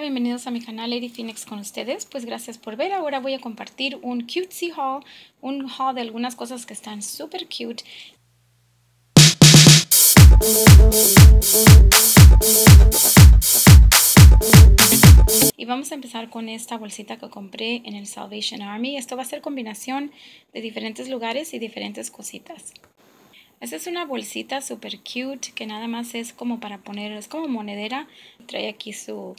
bienvenidos a mi canal Lady Phoenix con ustedes. Pues gracias por ver. Ahora voy a compartir un cutesy haul, un haul de algunas cosas que están súper cute. Y vamos a empezar con esta bolsita que compré en el Salvation Army. Esto va a ser combinación de diferentes lugares y diferentes cositas. Esta es una bolsita super cute que nada más es como para poner, es como monedera. Trae aquí su,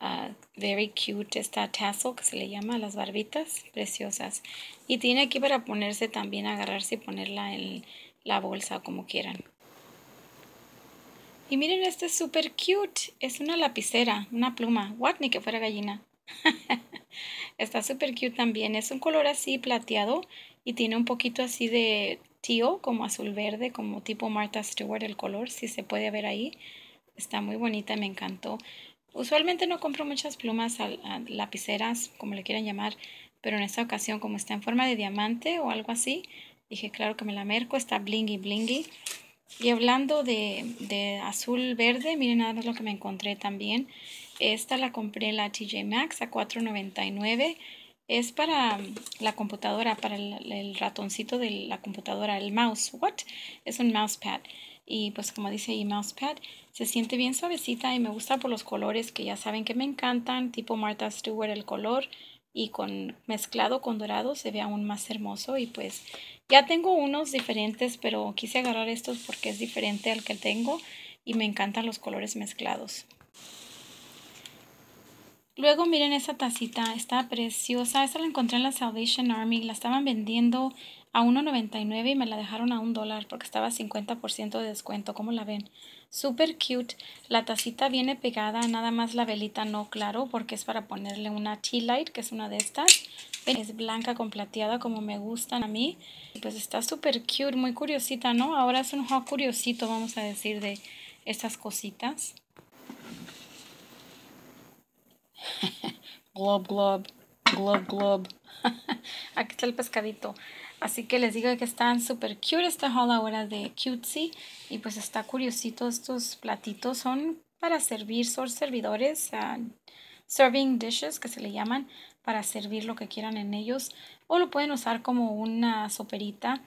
uh, very cute esta tassel que se le llama las barbitas preciosas y tiene aquí para ponerse también agarrarse y ponerla en la bolsa como quieran y miren este es super cute es una lapicera una pluma what ni que fuera gallina está super cute también es un color así plateado y tiene un poquito así de tío como azul verde como tipo Martha Stewart el color si se puede ver ahí está muy bonita me encantó Usualmente no compro muchas plumas a, lapiceras, como le quieran llamar, pero en esta ocasión como está en forma de diamante o algo así, dije claro que me la merco, está blingy blingy. Y hablando de, azul verde, miren nada más lo que me encontré también. Esta la compré en la TJ Maxx a $4.99. Es para la computadora, para el, ratoncito de la computadora, el mouse. What? Es un mousepad y pues como dice ahí Mousepad, se siente bien suavecita y me gusta por los colores que ya saben que me encantan, tipo Martha Stewart el color y con mezclado con dorado se ve aún más hermoso y pues ya tengo unos diferentes, pero quise agarrar estos porque es diferente al que tengo y me encantan los colores mezclados. Luego miren esa tacita, está preciosa. Esta la encontré en la Salvation Army, la estaban vendiendo a $1.99 y me la dejaron a un dólar porque estaba a 50% de descuento, ¿cómo la ven? Super cute, la tacita viene pegada, nada más la velita no, claro, porque es para ponerle una tea light, que es una de estas. Es blanca con plateada como me gustan a mí. Pues está super cute, muy curiosita, ¿no? Ahora es un hot curiosito, vamos a decir, de estas cositas. glob, glob, glob, glob. Aquí está el pescadito. Así que les digo que están súper cute esta haul ahora de Cutesy. Y pues está curiosito estos platitos. Son para servir, son servidores, serving dishes que se le llaman, para servir lo que quieran en ellos. O lo pueden usar como una soperita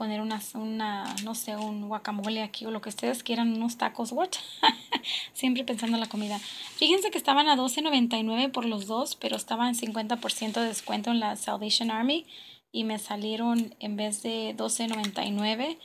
poner unas, una, no sé, un guacamole aquí o lo que ustedes quieran, unos tacos, what? Siempre pensando en la comida. Fíjense que estaban a $12.99 por los dos, pero estaban 50% de descuento en la Salvation Army y me salieron en vez de $12.99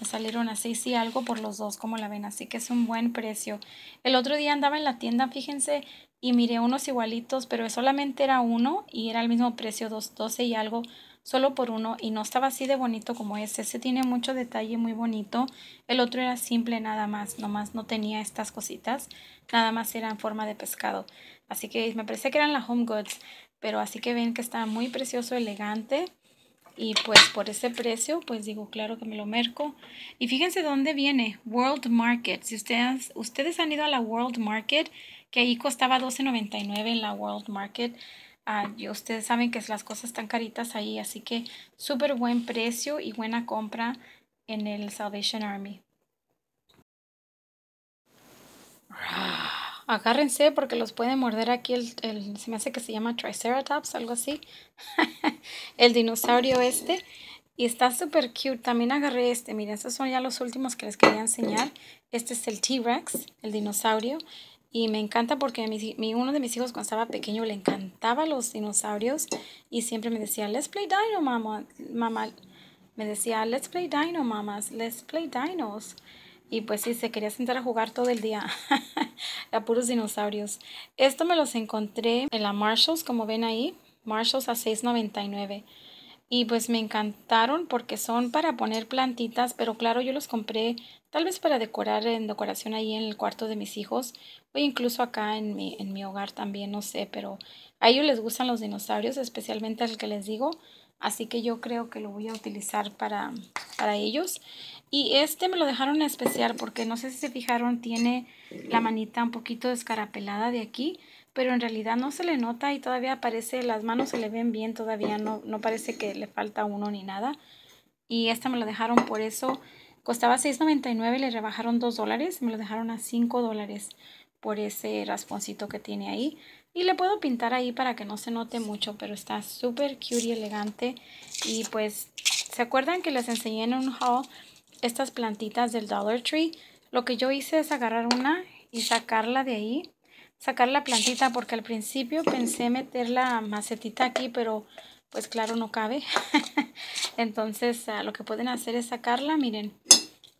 Me salieron así, y algo por los dos, como la ven, así que es un buen precio. El otro día andaba en la tienda, fíjense, y miré unos igualitos, pero solamente era uno y era el mismo precio, 2.12 y algo, solo por uno y no estaba así de bonito como este. Este tiene mucho detalle, muy bonito. El otro era simple nada más, nomás no tenía estas cositas, nada más era en forma de pescado. Así que me parece que eran las Home Goods, pero así que ven que está muy precioso, elegante. Y pues por ese precio, pues digo, claro que me lo merco. Y fíjense dónde viene, World Market. Si ustedes, ustedes han ido a la World Market, que ahí costaba $12.99 en la World Market. Ah, ustedes saben que las cosas están caritas ahí, así que súper buen precio y buena compra en el Salvation Army. Ah, agárrense porque los puede morder aquí el, se me hace que se llama Triceratops, algo así. el dinosaurio este. Y está súper cute. También agarré este. Miren, estos son ya los últimos que les quería enseñar. Este es el T-Rex, el dinosaurio. Y me encanta porque mi, uno de mis hijos cuando estaba pequeño le encantaba los dinosaurios y siempre me decía, let's play dino, mamá. mamá. Me decía, let's play dino, mamás, let's play dinos. Y pues sí, se quería sentar a jugar todo el día a puros dinosaurios. Esto me los encontré en la Marshalls, como ven ahí, Marshalls a $6.99 y pues me encantaron porque son para poner plantitas, pero claro, yo los compré tal vez para decorar en decoración ahí en el cuarto de mis hijos o incluso acá en mi, en mi hogar también, no sé, pero a ellos les gustan los dinosaurios, especialmente al que les digo, así que yo creo que lo voy a utilizar para, para ellos. Y este me lo dejaron especial porque no sé si se fijaron, tiene la manita un poquito descarapelada de aquí, pero en realidad no se le nota y todavía parece, las manos se le ven bien todavía, no, no parece que le falta uno ni nada. Y esta me lo dejaron por eso, costaba $6.99 y le rebajaron 2 dólares, me lo dejaron a 5 dólares por ese rasponcito que tiene ahí. Y le puedo pintar ahí para que no se note mucho, pero está súper cute y elegante. Y pues, ¿se acuerdan que les enseñé en un haul estas plantitas del Dollar Tree? Lo que yo hice es agarrar una y sacarla de ahí sacar la plantita porque al principio pensé meter la macetita aquí, pero pues claro no cabe. Entonces ah, lo que pueden hacer es sacarla, miren.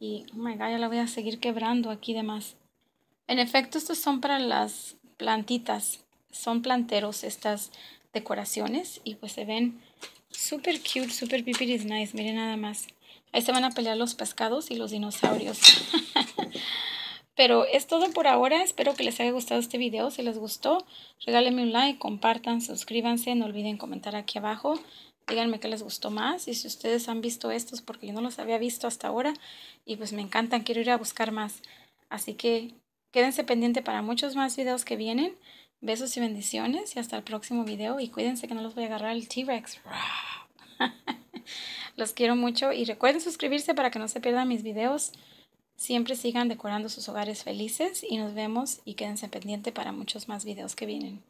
Y oh my god, ya la voy a seguir quebrando aquí de más. En efecto, estos son para las plantitas. Son planteros estas decoraciones y pues se ven super cute, super pipiris nice. Miren nada más. Ahí se van a pelear los pescados y los dinosaurios. pero es todo por ahora. Espero que les haya gustado este video. Si les gustó, regálenme un like, compartan, suscríbanse. No olviden comentar aquí abajo. Díganme qué les gustó más y si ustedes han visto estos porque yo no los había visto hasta ahora y pues me encantan, quiero ir a buscar más. Así que quédense pendiente para muchos más videos que vienen. Besos y bendiciones y hasta el próximo video y cuídense que no los voy a agarrar el T-Rex. Los quiero mucho y recuerden suscribirse para que no se pierdan mis videos. Siempre sigan decorando sus hogares felices y nos vemos y quédense pendiente para muchos más videos que vienen.